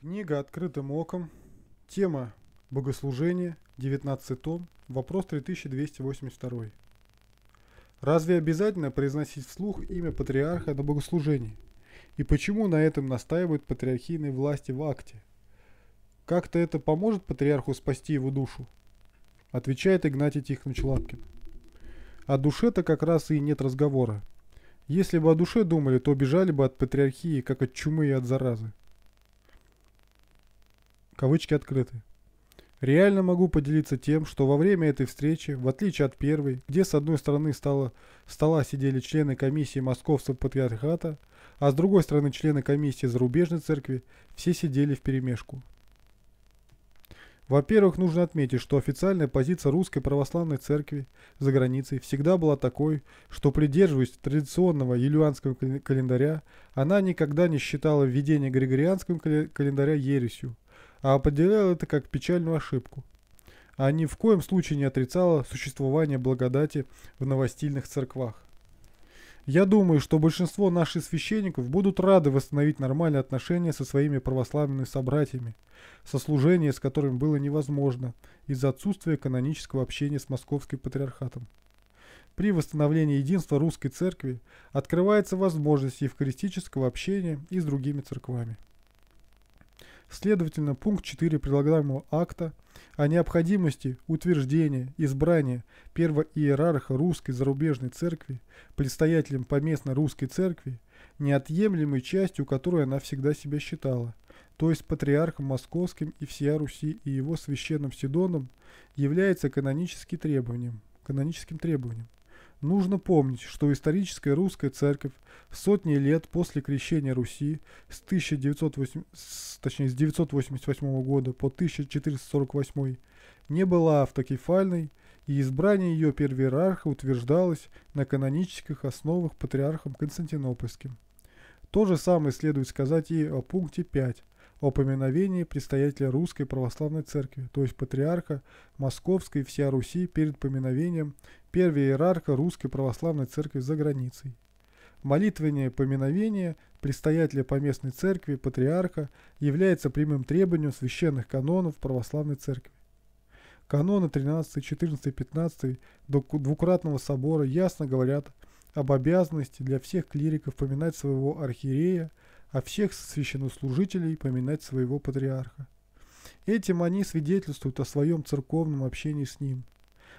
Книга «Открытым оком». Тема «Богослужение», 19 том, вопрос 3282. Разве обязательно произносить вслух имя патриарха на богослужении? И почему на этом настаивают патриархийные власти в акте? Как-то это поможет патриарху спасти его душу? Отвечает Игнатий Тихонович Лапкин. О душе-то как раз и нет разговора. Если бы о душе думали, то бежали бы от патриархии, как от чумы и от заразы. Кавычки открыты. Реально могу поделиться тем, что во время этой встречи, в отличие от первой, где с одной стороны стало, стола сидели члены комиссии Московского патриархата, а с другой стороны члены комиссии зарубежной церкви, все сидели в перемешку. Во-первых, нужно отметить, что официальная позиция Русской Православной Церкви за границей всегда была такой, что придерживаясь традиционного юлианского календаря, она никогда не считала введение григорианского календаря ересью – а определял это как печальную ошибку. А ни в коем случае не отрицала существование благодати в новостильных церквах. Я думаю, что большинство наших священников будут рады восстановить нормальные отношения со своими православными собратьями, сослужение с которым было невозможно из-за отсутствия канонического общения с московским патриархатом. При восстановлении единства русской церкви открывается возможность евхаристического общения и с другими церквами. Следовательно, пункт 4 предлагаемого акта о необходимости утверждения избрания первоиерарха русской зарубежной церкви предстоятелем поместно русской церкви, неотъемлемой частью которой она всегда себя считала, то есть патриархом московским и всея Руси и его священным Сидоном, является каноническим требованием. Каноническим требованием. Нужно помнить, что историческая русская церковь в сотни лет после крещения Руси с, 1908, с, точнее, с 988 года по 1448 не была автокефальной, и избрание ее первиерарха утверждалось на канонических основах патриархом Константинопольским. То же самое следует сказать и о пункте 5 упоминовение предстоятеля Русской Православной Церкви, то есть патриарха Московской всея Руси перед поминовением первого иерарха Русской Православной Церкви за границей. Молитвенное поминовение предстоятеля поместной церкви, патриарха, является прямым требованием священных канонов православной церкви. Каноны 13, 14, 15 двукратного собора ясно говорят об обязанности для всех клириков поминать своего архиерея – а всех священнослужителей поминать своего патриарха. Этим они свидетельствуют о своем церковном общении с ним.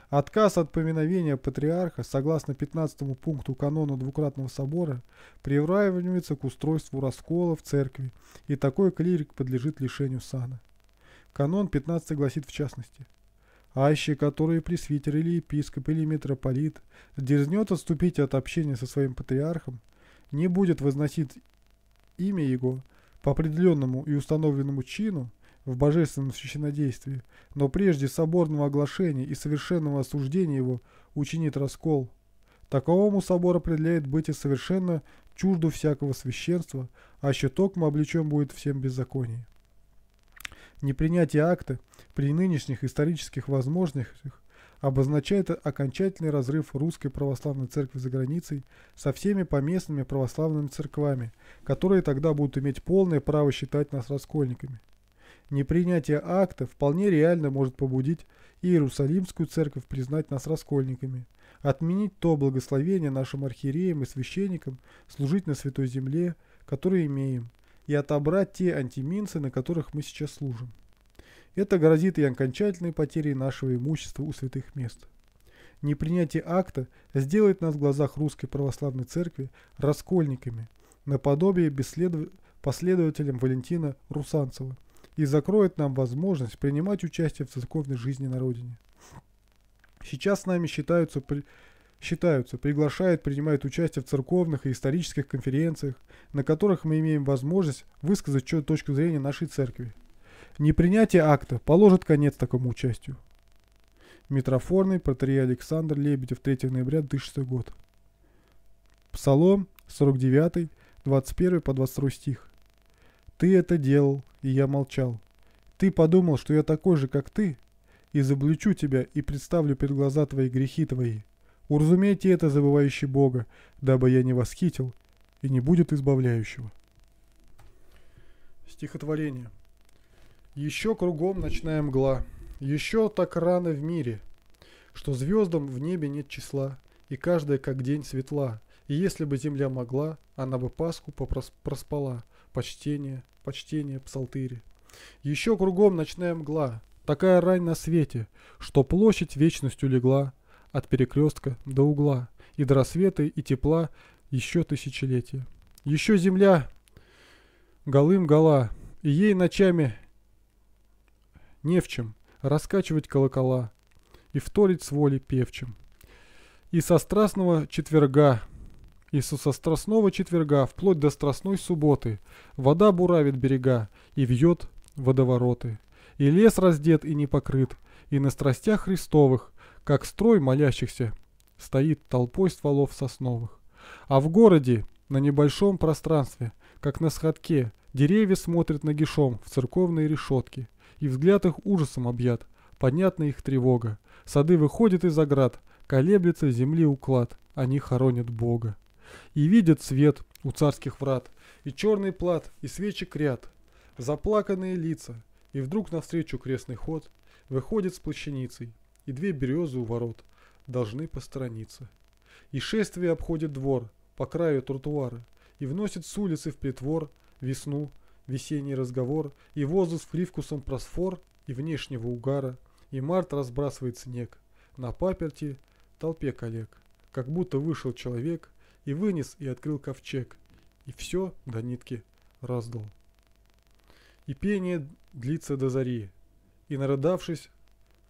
Отказ от поминовения патриарха, согласно 15 пункту канона Двукратного собора, приравнивается к устройству раскола в церкви, и такой клирик подлежит лишению сана. Канон 15 гласит в частности – аще которые пресвитер или епископ или митрополит дерзнет отступить от общения со своим патриархом, не будет возносить имя Его по определенному и установленному чину в божественном священодействии, но прежде соборного оглашения и совершенного осуждения его учинит раскол. Таковому собор определяет быть и совершенно чужду всякого священства, а щитоком облечен будет всем беззаконие. Непринятие акта при нынешних исторических возможностях обозначает окончательный разрыв Русской Православной Церкви за границей со всеми поместными православными церквами, которые тогда будут иметь полное право считать нас раскольниками. Непринятие акта вполне реально может побудить Иерусалимскую церковь признать нас раскольниками, отменить то благословение нашим архиереям и священникам служить на Святой Земле, которое имеем, и отобрать те антиминцы, на которых мы сейчас служим. Это грозит и окончательной потерей нашего имущества у святых мест. Непринятие акта сделает нас в глазах Русской Православной Церкви раскольниками, наподобие бесследов... последователям Валентина Русанцева, и закроет нам возможность принимать участие в церковной жизни на родине. Сейчас с нами считаются, при... считаются, приглашают, принимают участие в церковных и исторических конференциях, на которых мы имеем возможность высказать точку зрения нашей церкви. Непринятие акта положит конец такому участию. Митрофорный Патрия Александр Лебедев 3 ноября 2006 год. Псалом 49, 21 по 22 стих. «Ты это делал, и я молчал. Ты подумал, что я такой же, как ты, и заблючу тебя, и представлю перед глаза твои грехи твои. Уразумейте это, забывающий Бога, дабы я не восхитил, и не будет избавляющего». Стихотворение – еще кругом ночная мгла. Еще так рано в мире, что звездам в небе нет числа, и каждая как день светла. И если бы земля могла, она бы Пасху попрос проспала. Почтение, почтение, псалтыри. Еще кругом ночная мгла, такая рань на свете, что площадь вечностью легла от перекрестка до угла, и до рассвета и тепла еще тысячелетия. Еще земля голым гола, и ей ночами не в чем раскачивать колокола и вторить с воли певчим. И со страстного четверга, и со страстного четверга вплоть до страстной субботы вода буравит берега и вьет водовороты. И лес раздет и не покрыт, и на страстях Христовых, как строй молящихся, стоит толпой стволов сосновых. А в городе, на небольшом пространстве, как на сходке, деревья смотрят нагишом в церковные решетки – и взгляд их ужасом объят, понятна их тревога. Сады выходят из оград, колеблется земли уклад, они хоронят Бога. И видят свет у царских врат, и черный плат, и свечи крят, заплаканные лица, и вдруг навстречу крестный ход выходит с плащаницей, и две березы у ворот должны посторониться. И шествие обходит двор по краю тротуара, и вносит с улицы в притвор весну весенний разговор, и воздух с привкусом просфор и внешнего угара, и март разбрасывает снег. На паперти толпе коллег, как будто вышел человек и вынес и открыл ковчег, и все до нитки раздал. И пение длится до зари, и нарыдавшись,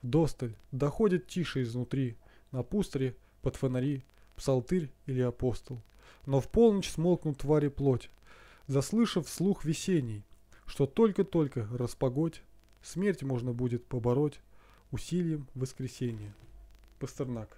досталь доходит тише изнутри, на пустыре под фонари, псалтырь или апостол. Но в полночь смолкнут твари плоть, заслышав слух весенний, что только-только распогодь, смерть можно будет побороть усилием воскресения. Пастернак.